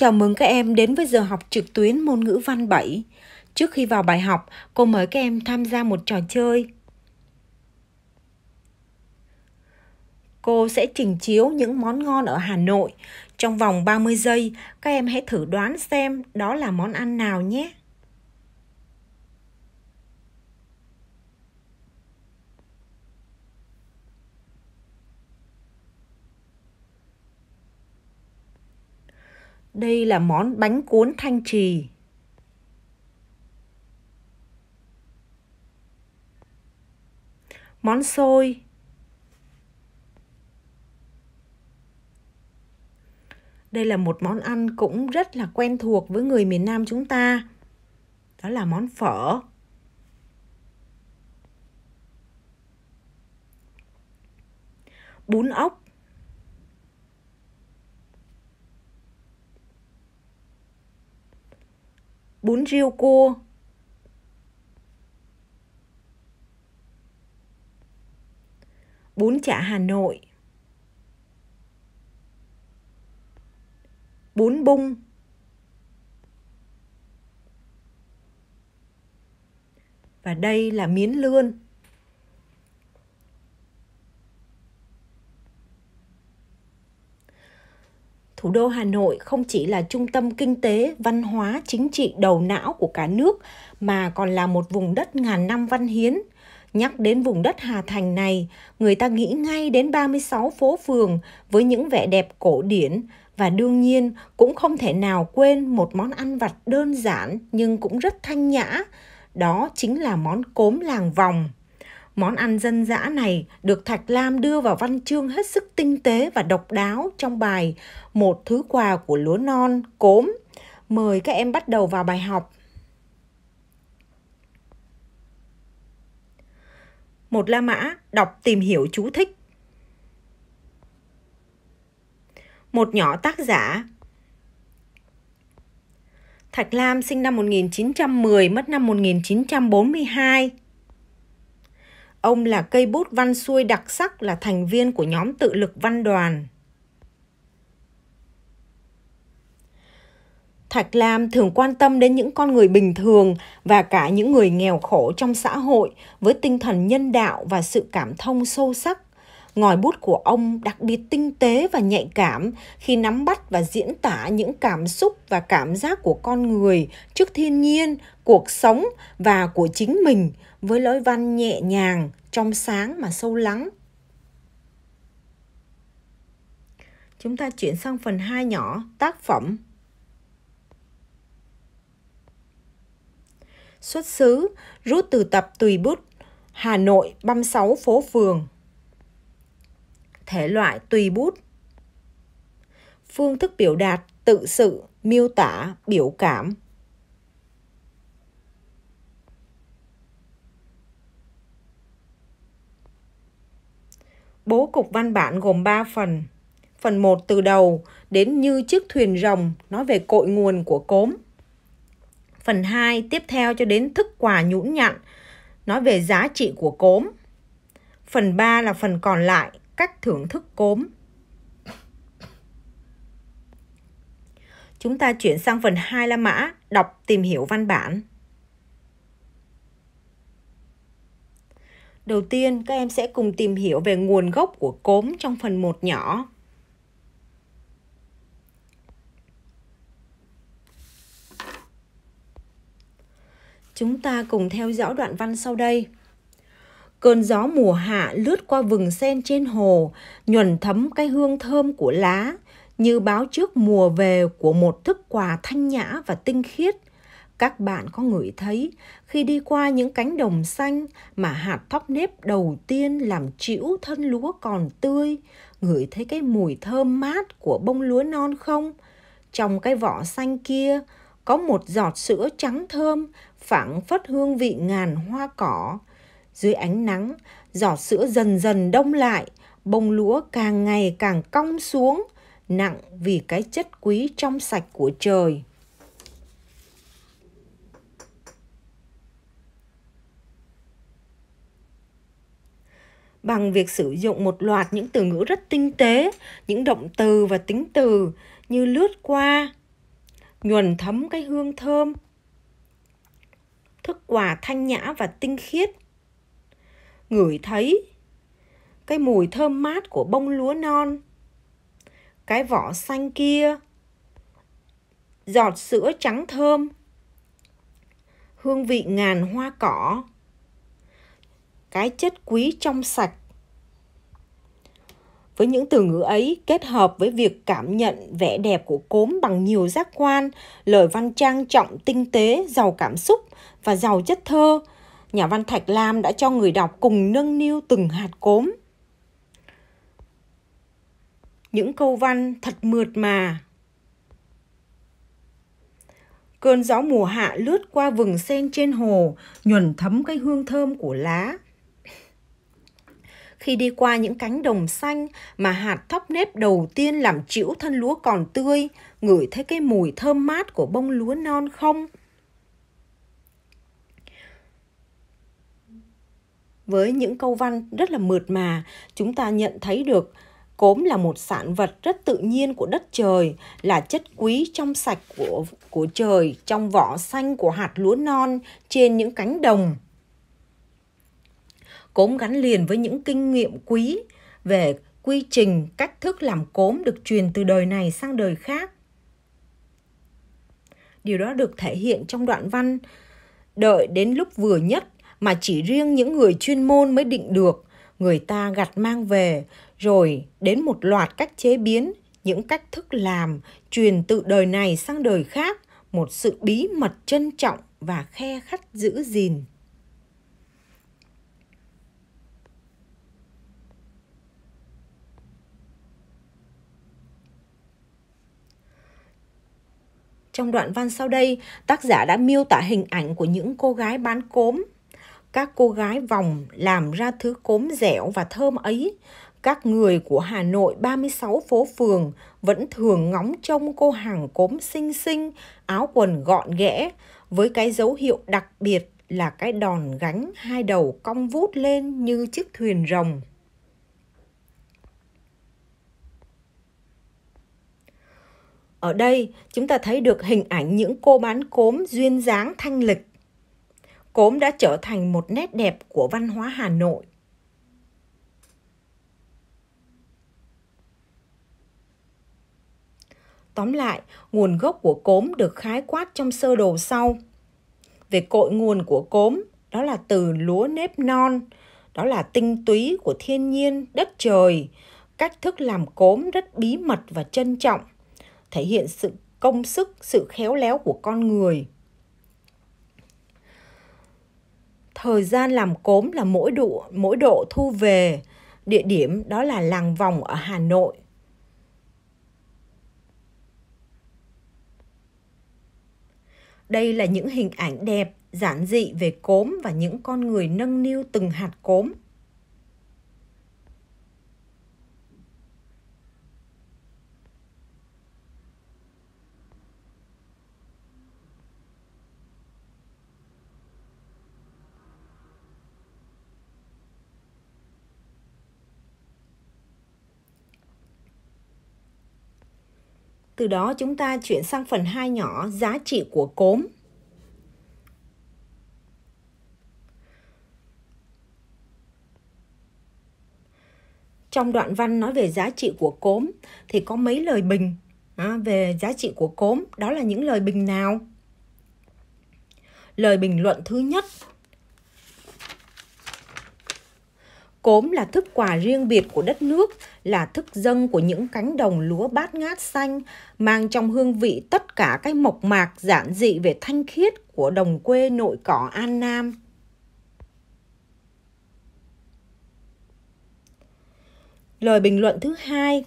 Chào mừng các em đến với giờ học trực tuyến môn ngữ văn 7. Trước khi vào bài học, cô mời các em tham gia một trò chơi. Cô sẽ trình chiếu những món ngon ở Hà Nội. Trong vòng 30 giây, các em hãy thử đoán xem đó là món ăn nào nhé. Đây là món bánh cuốn thanh trì. Món xôi. Đây là một món ăn cũng rất là quen thuộc với người miền Nam chúng ta. Đó là món phở. Bún ốc bún riêu cua bún chả Hà Nội bún bung và đây là miến lươn thủ đô Hà Nội không chỉ là trung tâm kinh tế, văn hóa, chính trị đầu não của cả nước mà còn là một vùng đất ngàn năm văn hiến. Nhắc đến vùng đất Hà Thành này, người ta nghĩ ngay đến 36 phố phường với những vẻ đẹp cổ điển và đương nhiên cũng không thể nào quên một món ăn vặt đơn giản nhưng cũng rất thanh nhã, đó chính là món cốm làng vòng. Món ăn dân dã này được Thạch Lam đưa vào văn chương hết sức tinh tế và độc đáo trong bài Một thứ quà của lúa non, cốm. Mời các em bắt đầu vào bài học. Một La Mã đọc tìm hiểu chú thích. Một nhỏ tác giả Thạch Lam sinh năm 1910, mất năm 1942. Ông là cây bút văn xuôi đặc sắc là thành viên của nhóm tự lực văn đoàn. Thạch Lam thường quan tâm đến những con người bình thường và cả những người nghèo khổ trong xã hội với tinh thần nhân đạo và sự cảm thông sâu sắc. Ngòi bút của ông đặc biệt tinh tế và nhạy cảm khi nắm bắt và diễn tả những cảm xúc và cảm giác của con người trước thiên nhiên, cuộc sống và của chính mình – với lối văn nhẹ nhàng, trong sáng mà sâu lắng. Chúng ta chuyển sang phần 2 nhỏ, tác phẩm. Xuất xứ, rút từ tập Tùy Bút, Hà Nội 36 phố phường. Thể loại Tùy Bút. Phương thức biểu đạt tự sự, miêu tả, biểu cảm, Bố cục văn bản gồm 3 phần. Phần 1 từ đầu đến như chiếc thuyền rồng nói về cội nguồn của cốm. Phần 2 tiếp theo cho đến thức quà nhũn nhặn nói về giá trị của cốm. Phần 3 là phần còn lại cách thưởng thức cốm. Chúng ta chuyển sang phần 2 la mã đọc tìm hiểu văn bản. Đầu tiên, các em sẽ cùng tìm hiểu về nguồn gốc của cốm trong phần 1 nhỏ. Chúng ta cùng theo dõi đoạn văn sau đây. Cơn gió mùa hạ lướt qua vừng sen trên hồ, nhuần thấm cái hương thơm của lá, như báo trước mùa về của một thức quà thanh nhã và tinh khiết – các bạn có ngửi thấy khi đi qua những cánh đồng xanh mà hạt thóc nếp đầu tiên làm chịu thân lúa còn tươi, ngửi thấy cái mùi thơm mát của bông lúa non không? Trong cái vỏ xanh kia có một giọt sữa trắng thơm phảng phất hương vị ngàn hoa cỏ. Dưới ánh nắng, giọt sữa dần dần đông lại, bông lúa càng ngày càng cong xuống, nặng vì cái chất quý trong sạch của trời. bằng việc sử dụng một loạt những từ ngữ rất tinh tế, những động từ và tính từ như lướt qua, nhuần thấm cái hương thơm, thức quả thanh nhã và tinh khiết, ngửi thấy cái mùi thơm mát của bông lúa non, cái vỏ xanh kia, giọt sữa trắng thơm, hương vị ngàn hoa cỏ, cái chất quý trong sạch. Với những từ ngữ ấy kết hợp với việc cảm nhận vẻ đẹp của cốm bằng nhiều giác quan, lời văn trang trọng tinh tế, giàu cảm xúc và giàu chất thơ, nhà văn Thạch Lam đã cho người đọc cùng nâng niu từng hạt cốm. Những câu văn thật mượt mà. Cơn gió mùa hạ lướt qua vừng sen trên hồ, nhuần thấm cái hương thơm của lá, khi đi qua những cánh đồng xanh mà hạt thóc nếp đầu tiên làm chịu thân lúa còn tươi, ngửi thấy cái mùi thơm mát của bông lúa non không? Với những câu văn rất là mượt mà, chúng ta nhận thấy được cốm là một sản vật rất tự nhiên của đất trời, là chất quý trong sạch của của trời trong vỏ xanh của hạt lúa non trên những cánh đồng. Cốm gắn liền với những kinh nghiệm quý về quy trình, cách thức làm cốm được truyền từ đời này sang đời khác. Điều đó được thể hiện trong đoạn văn đợi đến lúc vừa nhất mà chỉ riêng những người chuyên môn mới định được, người ta gặt mang về rồi đến một loạt cách chế biến, những cách thức làm truyền từ đời này sang đời khác, một sự bí mật trân trọng và khe khắt giữ gìn. Trong đoạn văn sau đây, tác giả đã miêu tả hình ảnh của những cô gái bán cốm. Các cô gái vòng làm ra thứ cốm dẻo và thơm ấy. Các người của Hà Nội 36 phố phường vẫn thường ngóng trông cô hàng cốm xinh xinh, áo quần gọn ghẽ, với cái dấu hiệu đặc biệt là cái đòn gánh hai đầu cong vút lên như chiếc thuyền rồng. Ở đây chúng ta thấy được hình ảnh những cô bán cốm duyên dáng thanh lịch. Cốm đã trở thành một nét đẹp của văn hóa Hà Nội. Tóm lại, nguồn gốc của cốm được khái quát trong sơ đồ sau. Về cội nguồn của cốm, đó là từ lúa nếp non, đó là tinh túy của thiên nhiên, đất trời. Cách thức làm cốm rất bí mật và trân trọng – thể hiện sự công sức, sự khéo léo của con người. Thời gian làm cốm là mỗi độ, mỗi độ thu về, địa điểm đó là làng vòng ở Hà Nội. Đây là những hình ảnh đẹp, giản dị về cốm và những con người nâng niu từng hạt cốm Từ đó chúng ta chuyển sang phần 2 nhỏ giá trị của cốm. Trong đoạn văn nói về giá trị của cốm thì có mấy lời bình à, về giá trị của cốm. Đó là những lời bình nào? Lời bình luận thứ nhất Cốm là thức quà riêng biệt của đất nước, là thức dâng của những cánh đồng lúa bát ngát xanh, mang trong hương vị tất cả cái mộc mạc giản dị về thanh khiết của đồng quê nội cỏ An Nam. Lời bình luận thứ hai,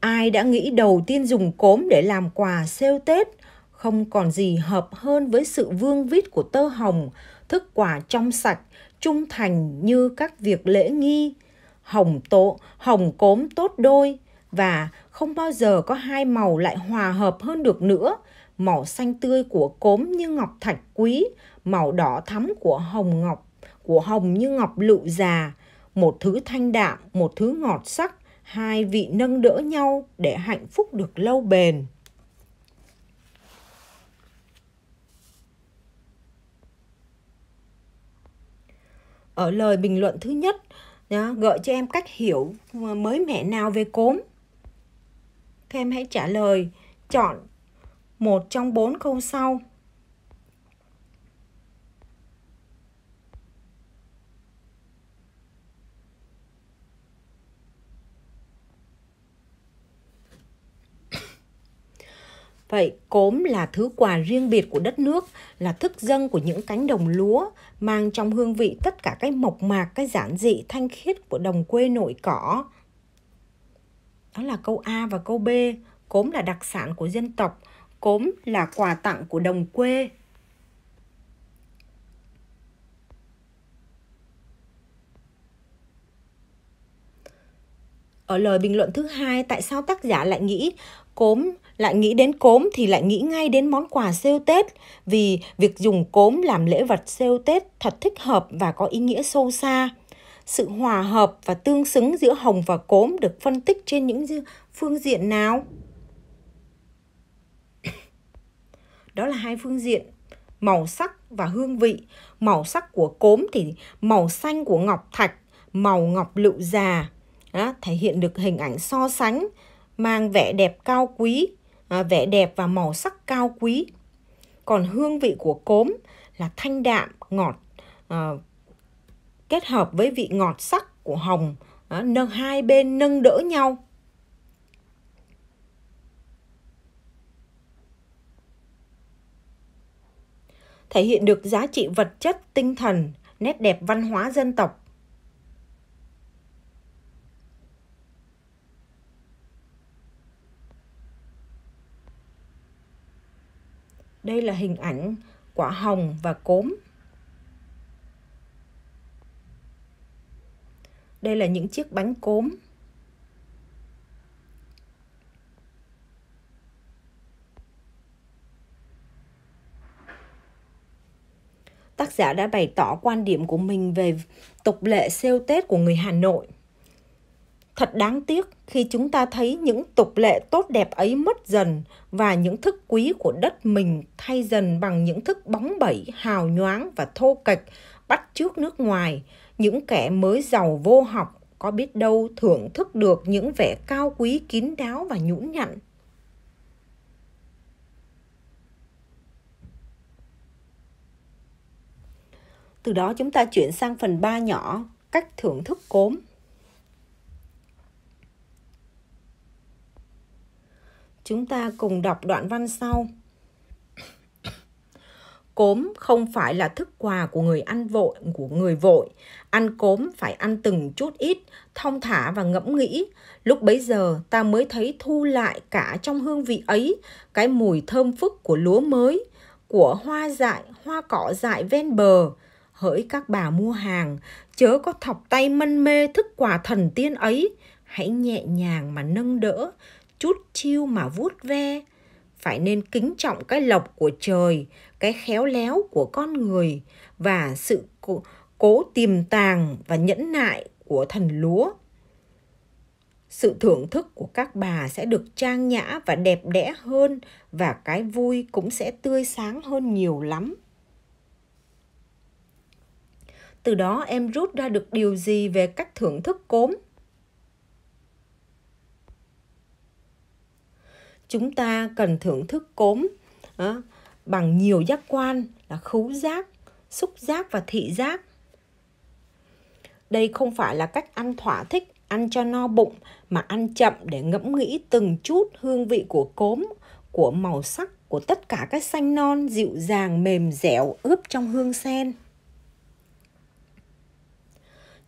ai đã nghĩ đầu tiên dùng cốm để làm quà sale Tết, không còn gì hợp hơn với sự vương vít của tơ hồng, thức quả trong sạch, trung thành như các việc lễ nghi, hồng tộ, hồng cốm tốt đôi và không bao giờ có hai màu lại hòa hợp hơn được nữa, màu xanh tươi của cốm như ngọc thạch quý, màu đỏ thắm của hồng ngọc, của hồng như ngọc lựu già, một thứ thanh đạm, một thứ ngọt sắc, hai vị nâng đỡ nhau để hạnh phúc được lâu bền. ở lời bình luận thứ nhất đó, gợi cho em cách hiểu mới mẻ nào về cốm các em hãy trả lời chọn một trong bốn câu sau Vậy cốm là thứ quà riêng biệt của đất nước, là thức dân của những cánh đồng lúa, mang trong hương vị tất cả cái mộc mạc, cái giản dị thanh khiết của đồng quê nội cỏ. Đó là câu A và câu B. Cốm là đặc sản của dân tộc, cốm là quà tặng của đồng quê Ở lời bình luận thứ hai, tại sao tác giả lại nghĩ cốm lại nghĩ đến cốm thì lại nghĩ ngay đến món quà sale Tết vì việc dùng cốm làm lễ vật sale Tết thật thích hợp và có ý nghĩa sâu xa. Sự hòa hợp và tương xứng giữa hồng và cốm được phân tích trên những phương diện nào? Đó là hai phương diện màu sắc và hương vị. Màu sắc của cốm thì màu xanh của ngọc thạch, màu ngọc lựu già, đó, thể hiện được hình ảnh so sánh mang vẻ đẹp cao quý à, vẻ đẹp và màu sắc cao quý còn hương vị của cốm là thanh đạm ngọt à, kết hợp với vị ngọt sắc của hồng à, nâng hai bên nâng đỡ nhau thể hiện được giá trị vật chất tinh thần nét đẹp văn hóa dân tộc Đây là hình ảnh quả hồng và cốm. Đây là những chiếc bánh cốm. Tác giả đã bày tỏ quan điểm của mình về tục lệ siêu Tết của người Hà Nội. Thật đáng tiếc khi chúng ta thấy những tục lệ tốt đẹp ấy mất dần và những thức quý của đất mình thay dần bằng những thức bóng bẩy, hào nhoáng và thô kệch, bắt trước nước ngoài, những kẻ mới giàu vô học có biết đâu thưởng thức được những vẻ cao quý kín đáo và nhũn nhặn. Từ đó chúng ta chuyển sang phần 3 nhỏ, cách thưởng thức cốm. Chúng ta cùng đọc đoạn văn sau. Cốm không phải là thức quà của người ăn vội, của người vội. Ăn cốm phải ăn từng chút ít, thong thả và ngẫm nghĩ. Lúc bấy giờ ta mới thấy thu lại cả trong hương vị ấy, cái mùi thơm phức của lúa mới, của hoa dại, hoa cỏ dại ven bờ. Hỡi các bà mua hàng, chớ có thọc tay mân mê thức quà thần tiên ấy. Hãy nhẹ nhàng mà nâng đỡ, chút chiêu mà vuốt ve phải nên kính trọng cái lộc của trời cái khéo léo của con người và sự cố, cố tiềm tàng và nhẫn nại của thần lúa sự thưởng thức của các bà sẽ được trang nhã và đẹp đẽ hơn và cái vui cũng sẽ tươi sáng hơn nhiều lắm từ đó em rút ra được điều gì về cách thưởng thức cốm chúng ta cần thưởng thức cốm đó, ờ, bằng nhiều giác quan là khứu giác xúc giác và thị giác đây không phải là cách ăn thỏa thích ăn cho no bụng mà ăn chậm để ngẫm nghĩ từng chút hương vị của cốm của màu sắc của tất cả các xanh non dịu dàng mềm dẻo ướp trong hương sen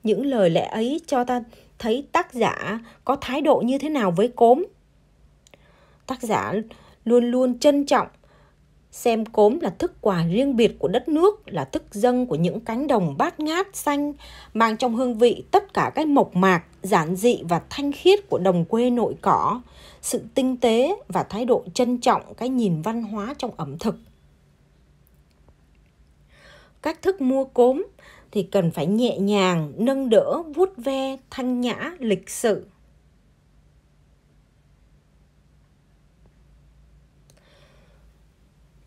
những lời lẽ ấy cho ta thấy tác giả có thái độ như thế nào với cốm tác giả luôn luôn trân trọng xem cốm là thức quà riêng biệt của đất nước, là thức dân của những cánh đồng bát ngát xanh, mang trong hương vị tất cả cái mộc mạc, giản dị và thanh khiết của đồng quê nội cỏ, sự tinh tế và thái độ trân trọng cái nhìn văn hóa trong ẩm thực. Cách thức mua cốm thì cần phải nhẹ nhàng, nâng đỡ, vuốt ve, thanh nhã, lịch sự.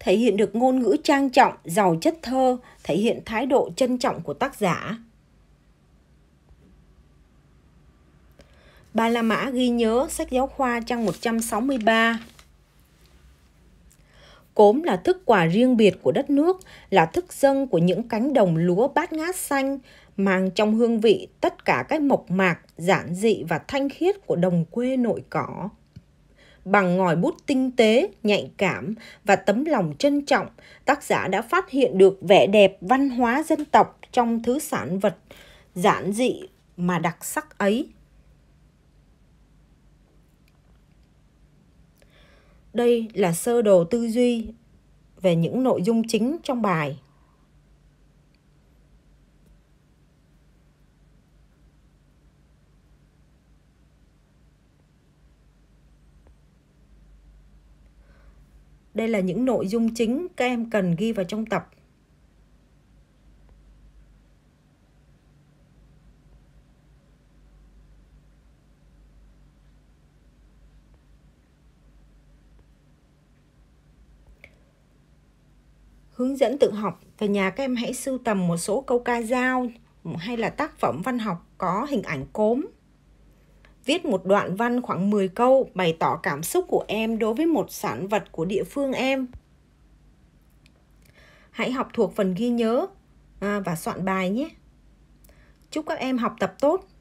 thể hiện được ngôn ngữ trang trọng, giàu chất thơ, thể hiện thái độ trân trọng của tác giả. Ba La Mã ghi nhớ sách giáo khoa trang 163. Cốm là thức quà riêng biệt của đất nước, là thức dân của những cánh đồng lúa bát ngát xanh, mang trong hương vị tất cả cái mộc mạc, giản dị và thanh khiết của đồng quê nội cỏ. Bằng ngòi bút tinh tế, nhạy cảm và tấm lòng trân trọng, tác giả đã phát hiện được vẻ đẹp văn hóa dân tộc trong thứ sản vật giản dị mà đặc sắc ấy. Đây là sơ đồ tư duy về những nội dung chính trong bài. Đây là những nội dung chính các em cần ghi vào trong tập. Hướng dẫn tự học, về nhà các em hãy sưu tầm một số câu ca dao hay là tác phẩm văn học có hình ảnh cốm viết một đoạn văn khoảng 10 câu bày tỏ cảm xúc của em đối với một sản vật của địa phương em. Hãy học thuộc phần ghi nhớ à, và soạn bài nhé. Chúc các em học tập tốt.